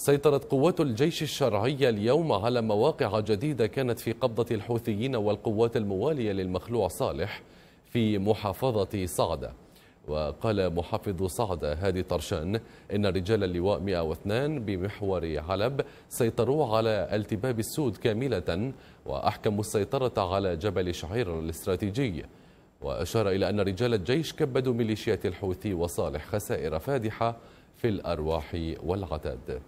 سيطرت قوات الجيش الشرعي اليوم على مواقع جديدة كانت في قبضة الحوثيين والقوات الموالية للمخلوع صالح في محافظة صعدة وقال محافظ صعدة هادي طرشان إن رجال اللواء 102 بمحور علب سيطروا على التباب السود كاملة وأحكموا السيطرة على جبل شعير الاستراتيجي وأشار إلى أن رجال الجيش كبدوا ميليشيات الحوثي وصالح خسائر فادحة في الأرواح والعتاد